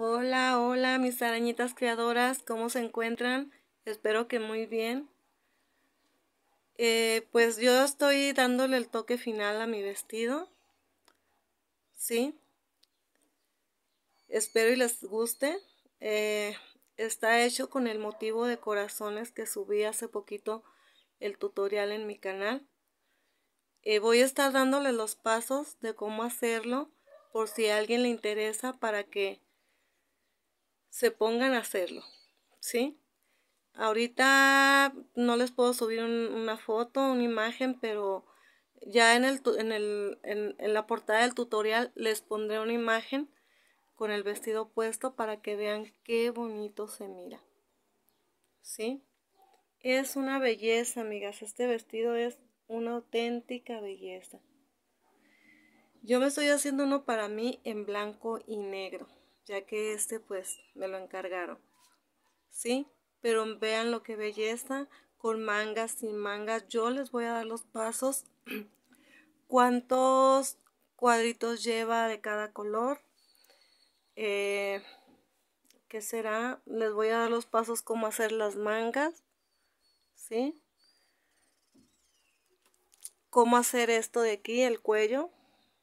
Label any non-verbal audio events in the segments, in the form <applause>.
Hola, hola mis arañitas creadoras, ¿cómo se encuentran? Espero que muy bien. Eh, pues yo estoy dándole el toque final a mi vestido. ¿Sí? Espero y les guste. Eh, está hecho con el motivo de corazones que subí hace poquito el tutorial en mi canal. Eh, voy a estar dándole los pasos de cómo hacerlo por si a alguien le interesa para que se pongan a hacerlo, ¿sí? Ahorita no les puedo subir una foto, una imagen, pero ya en, el, en, el, en la portada del tutorial les pondré una imagen con el vestido puesto para que vean qué bonito se mira. ¿Sí? Es una belleza, amigas. Este vestido es una auténtica belleza. Yo me estoy haciendo uno para mí en blanco y negro ya que este pues me lo encargaron. ¿Sí? Pero vean lo que belleza, con mangas, sin mangas. Yo les voy a dar los pasos. <clears throat> ¿Cuántos cuadritos lleva de cada color? Eh, ¿Qué será? Les voy a dar los pasos cómo hacer las mangas. ¿Sí? Cómo hacer esto de aquí, el cuello.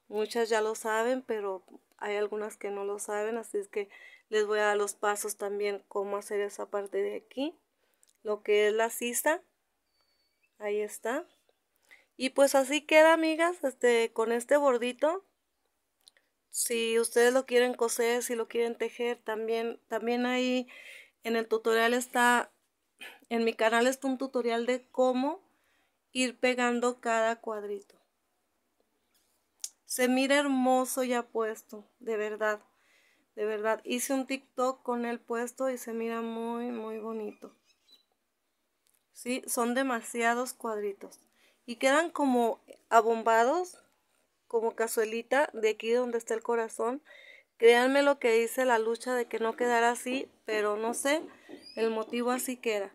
Muchas ya lo saben, pero hay algunas que no lo saben, así es que les voy a dar los pasos también cómo hacer esa parte de aquí. Lo que es la sisa, ahí está. Y pues así queda, amigas, este, con este bordito. Si ustedes lo quieren coser, si lo quieren tejer, también, también ahí en el tutorial está, en mi canal está un tutorial de cómo ir pegando cada cuadrito. Se mira hermoso ya puesto, de verdad. De verdad, hice un TikTok con él puesto y se mira muy, muy bonito. ¿Sí? Son demasiados cuadritos. Y quedan como abombados, como cazuelita, de aquí donde está el corazón. Créanme lo que hice, la lucha de que no quedara así, pero no sé, el motivo así queda.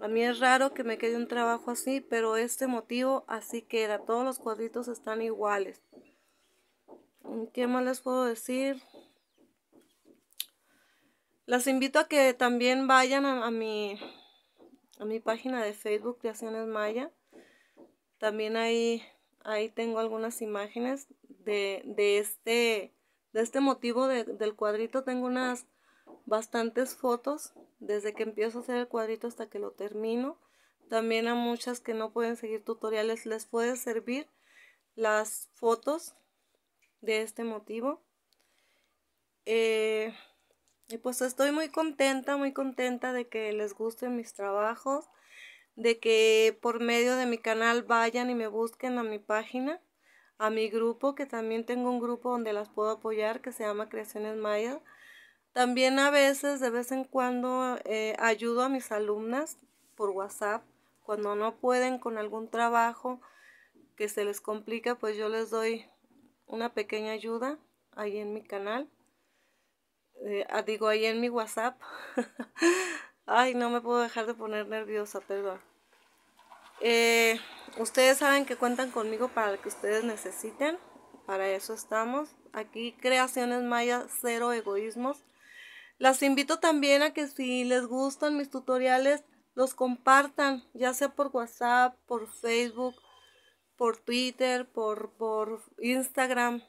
A mí es raro que me quede un trabajo así, pero este motivo así queda. Todos los cuadritos están iguales. ¿Qué más les puedo decir? Las invito a que también vayan a, mi, a mi página de Facebook, Creaciones Maya. También ahí, ahí tengo algunas imágenes de, este, de este motivo del cuadrito. Tengo unas bastantes fotos desde que empiezo a hacer el cuadrito hasta que lo termino. También a muchas que no pueden seguir tutoriales les puede servir las fotos de este motivo. Eh, y pues estoy muy contenta, muy contenta de que les gusten mis trabajos, de que por medio de mi canal vayan y me busquen a mi página, a mi grupo, que también tengo un grupo donde las puedo apoyar que se llama Creaciones Maya también a veces, de vez en cuando, eh, ayudo a mis alumnas por WhatsApp cuando no pueden con algún trabajo que se les complica, pues yo les doy una pequeña ayuda ahí en mi canal. Eh, ah, digo, ahí en mi WhatsApp. <laughs> Ay, no me puedo dejar de poner nerviosa, perdón. Eh, ustedes saben que cuentan conmigo para lo que ustedes necesiten. Para eso estamos. Aquí Creaciones Maya, cero egoísmos. Las invito también a que si les gustan mis tutoriales, los compartan, ya sea por WhatsApp, por Facebook, por Twitter, por, Instagram,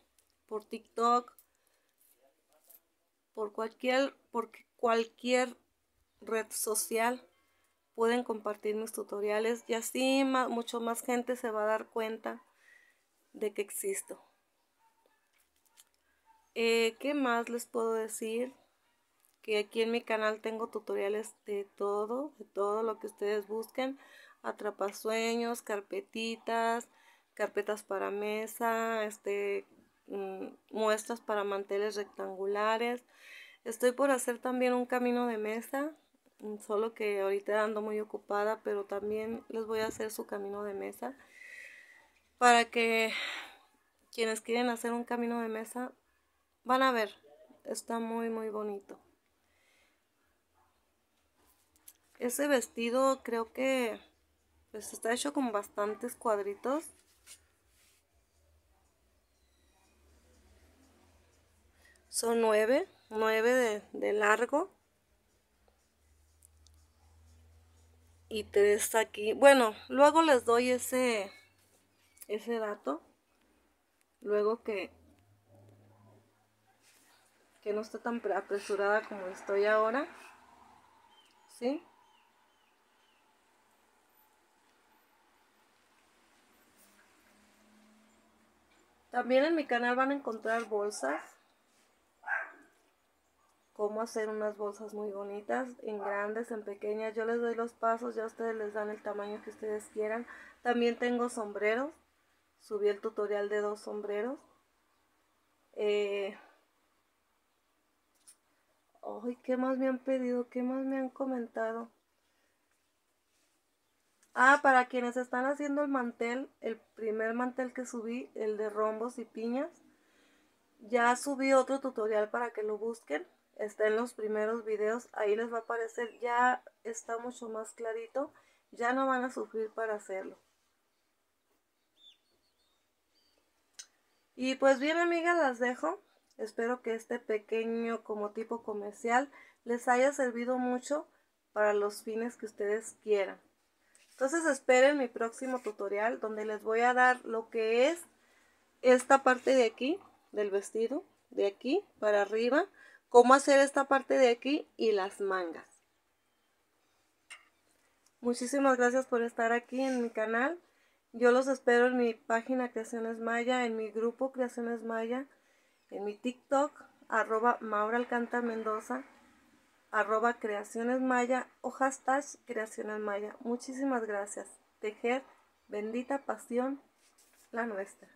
por TikTok, por cualquier, cualquier red social pueden compartir mis tutoriales y así mucho más gente se va a dar cuenta de que existo. Eh, ¿Qué más les puedo decir? que aquí en mi canal tengo tutoriales de todo, de todo lo que ustedes busquen, atrapasueños, carpetitas, carpetas para mesa, este, mm, muestras para manteles rectangulares. Estoy por hacer también un camino de mesa, mm, solo que ahorita ando muy ocupada, pero también les voy a hacer su camino de mesa para que quienes quieren hacer un camino de mesa van a ver, está muy muy bonito. Ese vestido creo que pues está hecho con bastantes cuadritos. Son nueve, nueve de, largo. y tres aquí. Bueno, luego les doy ese ese dato. Luego que que no esté tan apresurada como estoy ahora. ¿Sí? También en mi canal van a encontrar bolsas. Cómo hacer unas bolsas muy bonitas, en grandes, en pequeñas. Yo les doy los pasos, ya ustedes les dan el tamaño que ustedes quieran. También tengo sombreros. Subí el tutorial de dos sombreros. Eh... Ay, ¿qué más me han pedido? ¿Qué más me han comentado? Ah, para quienes están haciendo el mantel, el primer mantel que subí, el de rombos y piñas, ya subí otro tutorial para que lo busquen. Está en los primeros videos, ahí les va a aparecer, ya está mucho más clarito, ya no van a sufrir para hacerlo. Y pues bien amigas, las dejo. Espero que este pequeño como tipo comercial les haya servido mucho para los fines que ustedes quieran. Entonces esperen mi próximo tutorial donde les voy a dar lo que es esta parte de aquí del vestido, de aquí para arriba, cómo hacer esta parte de aquí y las mangas. Muchísimas gracias por estar aquí en mi canal. Yo los espero en mi página Creaciones Maya, en mi grupo Creaciones Maya, en mi TikTok, arroba Maura Alcanta Mendoza arroba creaciones maya o hashtag creaciones maya. Muchísimas gracias. Tejer, bendita pasión, la nuestra.